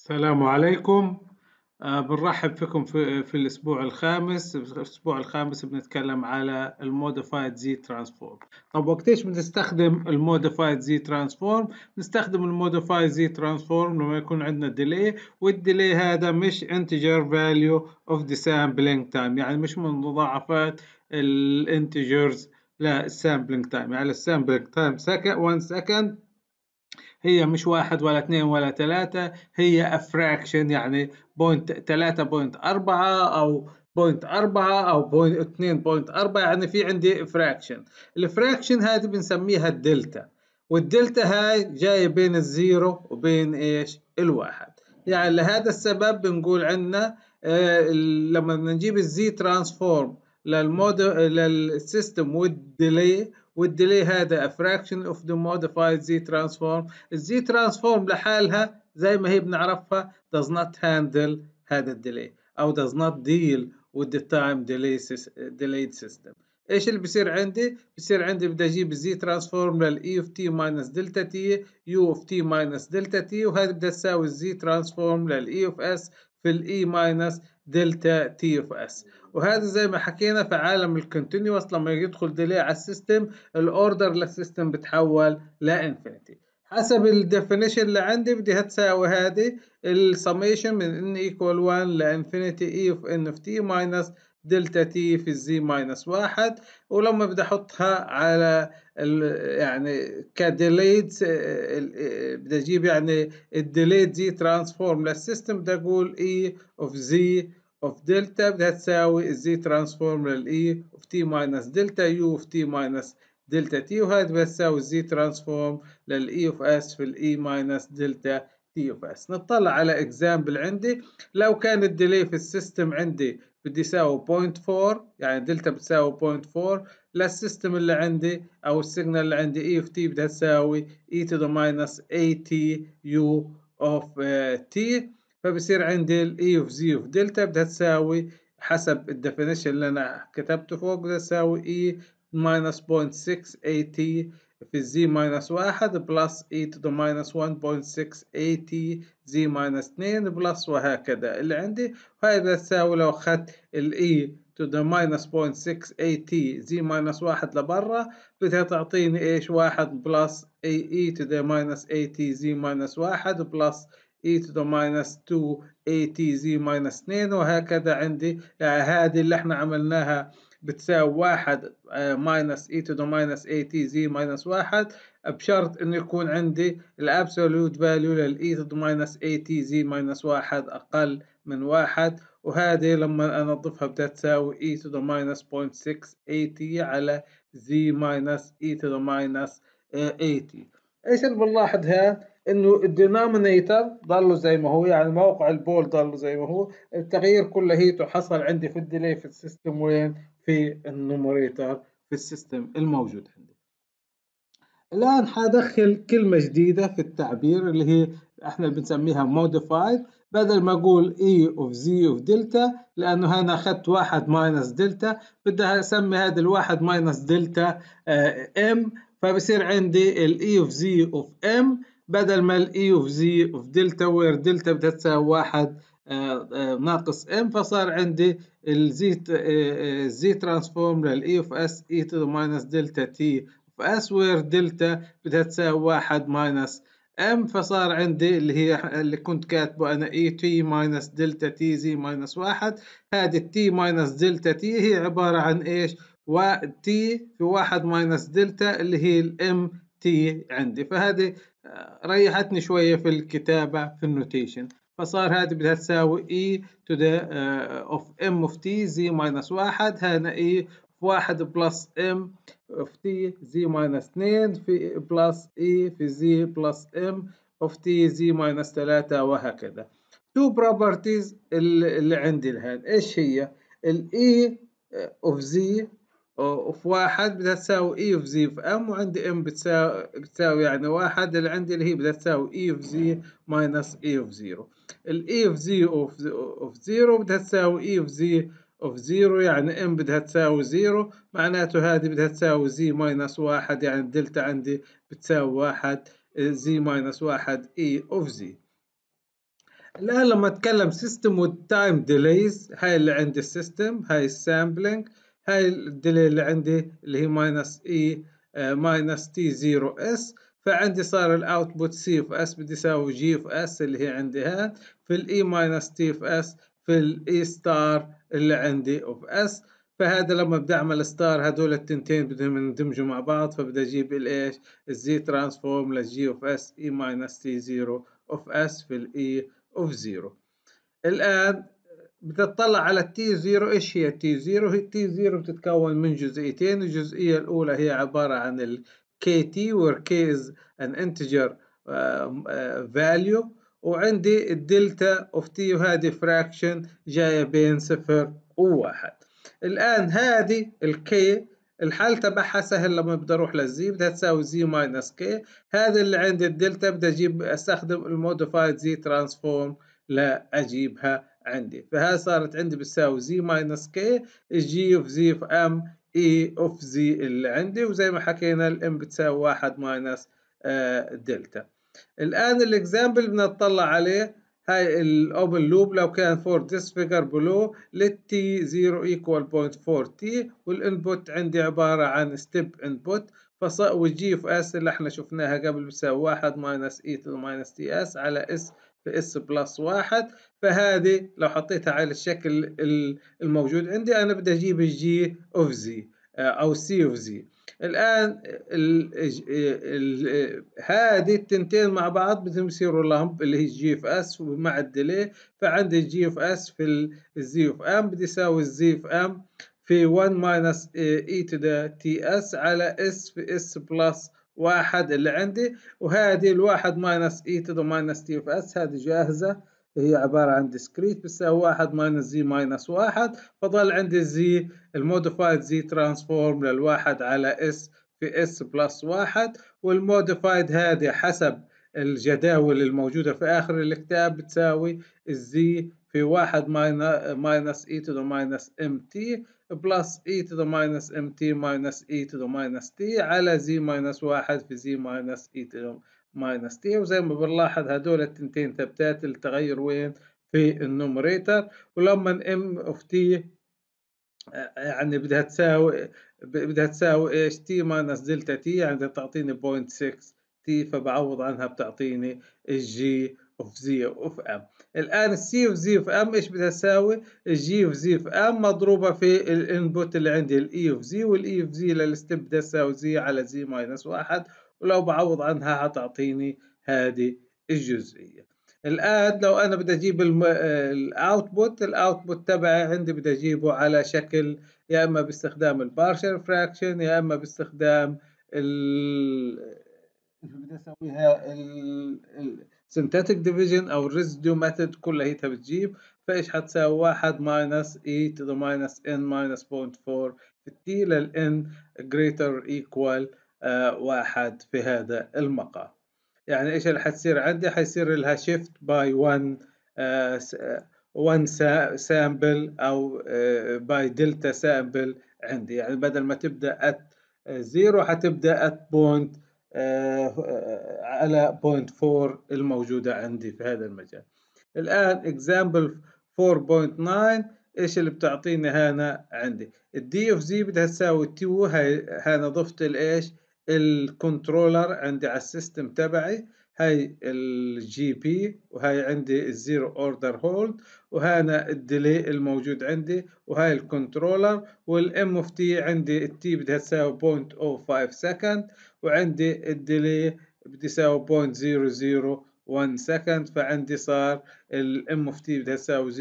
السلام عليكم آه بنرحب فيكم في, في الأسبوع الخامس في الأسبوع الخامس بنتكلم على الموديفايد زي ترانسفورم طب وقتيش بنستخدم الموديفايد زي ترانسفورم بنستخدم الموديفايد زي ترانسفورم لما يكون عندنا ديلي والديلي هذا مش انتجر فاليو اوف ذا سامبلينج تايم يعني مش من مضاعفات الانتجرز لا السامبلينج تايم يعني السامبلينج تايم سكند 1 سكند هي مش واحد ولا اثنين ولا ثلاثة هي افراكشن يعني بوينت ثلاثة بوينت أربعة أو بوينت أربعة أو بوينت اثنين بوينت أربعة يعني في عندي فراكشن الفراكشن هذه بنسميها الدلتا والدلتا هاي جاية بين الزيرو وبين ايش الواحد يعني لهذا السبب بنقول عندنا آه لما نجيب الزي ترانسفورم للموديل للسيستم والديلي والديلي هذا فراكشن اوف ذا موديفايد زي ترانسفورم الزي ترانسفورم لحالها زي ما هي بنعرفها داز نوت هاندل هذا الديلي او داز نوت ديل وذ the time delayed system ايش اللي بصير عندي؟ بصير عندي بدي اجيب الزي ترانسفورم للاي اوف تي ماينس دلتا تي يو اوف تي ماينس دلتا تي وهذا بدي تساوي الزي ترانسفورم للاي اوف اس في الاي ماينس e دلتا تي اوف اس وهذا زي ما حكينا في عالم الكونتينوس لما يدخل ديلي على السيستم الاوردر للسيستم بتحول لانفينيتي حسب الديفينيشن اللي عندي بدي هتساوي هذه السميشن من n equal 1 لانفينيتي e of n of t minus دلتا تي في الزي ماينس واحد ولما بدي احطها على يعني كديليد آه، آه، بدي اجيب يعني الديليد زي ترانسفورم للسيستم بدي اقول اي اوف زي اوف دلتا بدها تساوي الزي ترانسفورم للاي اوف تي ماينس دلتا يو اوف تي ماينس دلتا تي وهذه بدها تساوي الزي ترانسفورم للاي اوف اس في الاي e ماينس دلتا تي اوف اس نطلع على اكزامبل عندي لو كان الديلي في السيستم عندي بدي يساوي 0.4 يعني دلتا بتساوي 0.4 للسيستم اللي عندي او السيجنال اللي عندي اي اوف تي بدها تساوي اي تو ذا ماينس اي تي يو اوف تي فبصير عندي الاي اوف زي اوف دلتا بدها تساوي حسب الديفينيشن اللي انا كتبته فوق بدها تساوي اي ماينس 0.6 اي تي في z ماينس واحد بلس e to the minus 1.6 at z ماينس اتنين بلس وهكذا اللي عندي وهذا تساوي لو أخذت ال e to the minus 0.6 at z ماينس واحد لبرا بدها تعطيني ايش واحد بلس ae to the minus at z ماينس واحد بلس e to the minus 2 at z ماينس e اتنين وهكذا عندي يعني هذه اللي احنا عملناها بتساوي واحد ماينس اي تو ماينس اي تي زي ماينس واحد بشرط انه يكون عندي الابسولوت فاليو للاي تو ماينس اي تي زي ماينس واحد اقل من واحد وهذه لما انظفها بتساوي اي تو ماينس بوينت سكس اي تي على زي ماينس اي تو ماينس اي تي ايش اللي بنلاحظ هان انه الدينومينيتر ضله زي ما هو يعني موقع البول ضله زي ما هو التغيير كله هيته حصل عندي في الديلي في السيستم وين في النومريتر في السيستم الموجود عندي الآن حادخل كلمة جديدة في التعبير اللي هي احنا بنسميها modified بدل ما اقول اي اوف زي اوف دلتا لانه هنا اخذت واحد ماينس دلتا بدي اسمي هذا الواحد ماينس دلتا ام فبصير عندي ال اوف زي اوف ام بدل ما ال اوف زي اوف دلتا وير دلتا بدها تساوي واحد ناقص ام فصار عندي الزي الزي ترانسفورم للاي اوف اس اي تو ذا ماينس دلتا تي اوف اس وير دلتا بدها تساوي واحد ماينس ام فصار عندي اللي هي اللي كنت كاتبه انا اي تي ماينس دلتا تي زي ماينس واحد هذه التي ماينس دلتا تي هي عبارة عن ايش تي في واحد ماينس دلتا اللي هي الام تي عندي فهذه آه، ريحتني شوية في الكتابة في النوتيشن فصار هذه بدها تساوي اي تو ذا اوف ام اوف تي زي ماينس واحد هنا اي e واحد بلس ام اوف تي زي ماينس اثنين في بلس اي e في زي بلس ام اوف تي زي ماينس ثلاثة وهكذا تو بروبرتيز اللي عندي الآن ايش هي؟ الاي اوف زي اوف واحد بدها تساوي اي اوف زي في ام وعندي ام بتساوي بتساوي يعني واحد اللي عندي اللي هي بدها تساوي اي اوف زي ماينس اي اوف زيرو الاي اوف زي اوف زيرو بدها تساوي اي اوف زي اوف زيرو يعني ام بدها تساوي زيرو معناته هذه بدها تساوي زي ماينس واحد يعني الدلتا عندي بتساوي واحد زي ماينس واحد اي اوف زي الآن لما أتكلم سيستم والتايم ديليز هاي اللي عندي السيستم هاي السامبلينج هاي الديلي اللي عندي اللي هي ماينس اي ماينس تي زيرو اس فعندي صار الاوتبوت سي اوف اس بدي اساوي جي اوف اس اللي هي عندي هان في الاي ماينس تي اوف اس في الاي ستار e اللي عندي اوف اس فهذا لما بدي اعمل ستار هدول التنتين بدهم يندمجوا مع بعض فبدي اجيب الايش الزي ترانسفورم للجي اوف اس اي ماينس تي زيرو اوف اس في الاي اوف زيرو الان بتطلع على التي زيرو ايش هي التي زيرو هي التي زيرو بتتكون من جزئيتين الجزئية الأولى هي عبارة عن ال KT where K is an integer uh, uh, value وعندي الدلتا اوف تي وهذه فراكشن جاية بين صفر وواحد الآن هذه الكي الحل تبعها سهل لما بدي اروح للزي بدها تساوي زي ماينس كي هذا اللي عند الدلتا بدي اجيب استخدم الموديفايد زي ترانسفورم لاجيبها عندي فهذه صارت عندي بتساوي زي ماينس كي جي اوف زي اوف ام اي اوف زي اللي عندي وزي ما حكينا الام بتساوي واحد ماينس آه، دلتا الآن الاكزامبل بنطلع عليه هاي الاوبن لوب لو كان فور ذس فيجر بلو للت 0 ايكوال بوينت 4 تي والانبوت عندي عبارة عن ستيب انبوت فص والجي اوف اس اللي احنا شفناها قبل بتساوي واحد ماينس اي تو ماينس تي اس على اس في اس بلس واحد فهذه لو حطيتها على الشكل الموجود عندي انا بدي اجيب الجي اوف زي او سي اوف زي الان هذه التنتين مع بعض بدهم يصيروا لهم اللي هي الجي اوف اس ومع الديلي فعندي الجي اوف اس في الزي اوف ام بدي يساوي الزي اوف ام في 1 ماينس اي تو ذا تي اس على اس في اس بلس واحد اللي عندي وهذه الواحد ماينس اي تو ذا ماينس تي اوف اس هذه جاهزة هي عبارة عن ديسكريت بتساوي واحد ماينس زي ماينس واحد فضل عندي زي الموديفايد زي ترانسفورم للواحد على اس في اس بلس واحد والموديفايد هذه حسب الجداول الموجودة في آخر الكتاب بتساوي الزي في واحد ماينس اي تو ذا ماينس ام e تي بلس اي تو ذا ماينس ام تي ماينس اي تو ذا ماينس تي على زي ماينس واحد في زي ماينس اي تو ذا ماينس تي وزي ما بنلاحظ هدول التنتين ثابتات التغير وين في النومريتر ولما ام اوف تي يعني بدها تساوي بدها تساوي ايش تي ماينس دلتا تي يعني بدها تعطيني 0.6 تي فبعوض عنها بتعطيني الجي اوف زي اوف ام الان السي اوف زي اوف ام ايش بدها تساوي الجي اوف زي اوف ام مضروبه في الانبوت اللي عندي الاي اوف e زي والاي اوف e زي للستب بدها تساوي زي على زي ماينس واحد ولو بعوض عنها حتعطيني هذه الجزئيه الان لو انا بدي اجيب الاوتبوت الاوتبوت تبعي عندي بدي اجيبه على شكل يا اما باستخدام البارشل فراكشن يا اما باستخدام ال بدي اسويها ال... ال... سنتاتيك ديفيجن او الريزيديو ميثود كلياتها بتجيب فايش حتساوي واحد ماينس اي تو ذا ماينس ان ماينس بوينت فور في التي للان جريتر ايكوال واحد في هذا المقام يعني ايش اللي حتصير عندي حيصير لها شيفت باي 1 1 سامبل او باي دلتا سامبل عندي يعني بدل ما تبدا ات زيرو حتبدا ات بوينت آه، آه، على 4 الموجودة عندي في هذا المجال الآن example 4.9 ايش اللي بتعطيني هنا عندي الدي اوف زي بدها تساوي 2 هاي هنا ضفت الايش الكنترولر عندي على السيستم تبعي هاي الجي بي وهاي عندي الزيرو اوردر هولد وهنا الديلي الموجود عندي وهاي الكنترولر والام اوف تي عندي التي بدها تساوي 0.05 سكند وعندي الديلي بدي تساوي 0.001 سكند فعندي صار الام اوف تي بدها تساوي 0.49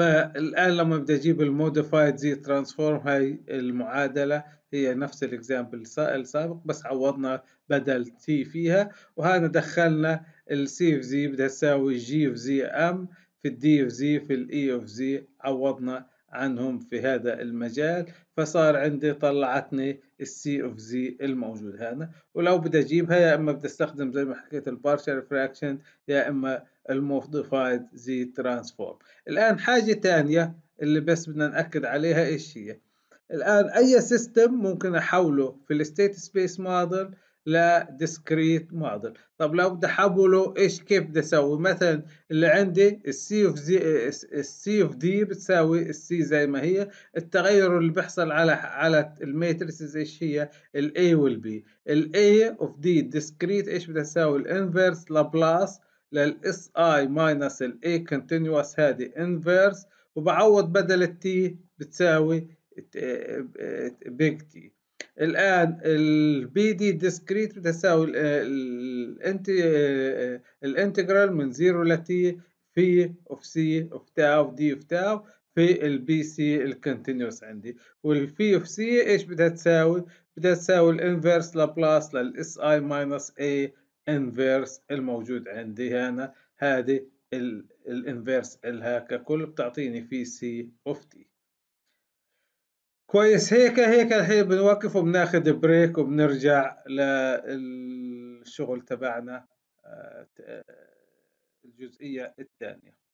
فالآن لما بدي أجيب الموديفايد زي ترانسفورم هاي المعادلة هي نفس الإكزامبل السابق بس عوضنا بدل تي فيها وهذا دخلنا السي اف زي بدها تساوي جي اف زي ام في الدي اف زي في الاي e زي عوضنا عنهم في هذا المجال فصار عندي طلعتني السي اوف زي الموجود هنا ولو بدي اجيبها يا اما بدي استخدم زي ما حكيت البارشل فراكشن يا اما الموديفايد زي ترانسفورم الان حاجه ثانيه اللي بس بدنا ناكد عليها ايش هي الان اي سيستم ممكن احوله في الستيت سبيس موديل لديسكريت معضل طب لو بدي احوله ايش كيف بدي اسوي مثلا اللي عندي السي اوف زي السي اوف دي بتساوي السي زي ما هي التغير اللي بيحصل على على الماتريسز ايش هي الاي والبي الاي اوف دي ديسكريت ايش بدها تساوي الانفيرس لابلاس للاس اي ماينس الاي كونتينوس هذه انفيرس وبعوض بدل التي بتساوي بيج تي الآن البي دي ديسكريت بتساوي الانتجرال من 0 ل تي في اوف سي اوف تاو دي اوف تاو في البي سي الكونتينوس عندي والفي اوف سي ايش بدها تساوي؟ بدها تساوي الانفرس لابلاس للاس اي ماينس اي انفرس الموجود عندي هنا هذه الانفرس الها ككل بتعطيني في سي اوف تي كويس هيك هيك الحين بنوقف وبناخد بريك وبنرجع للشغل تبعنا آه، آه، الجزئية الثانية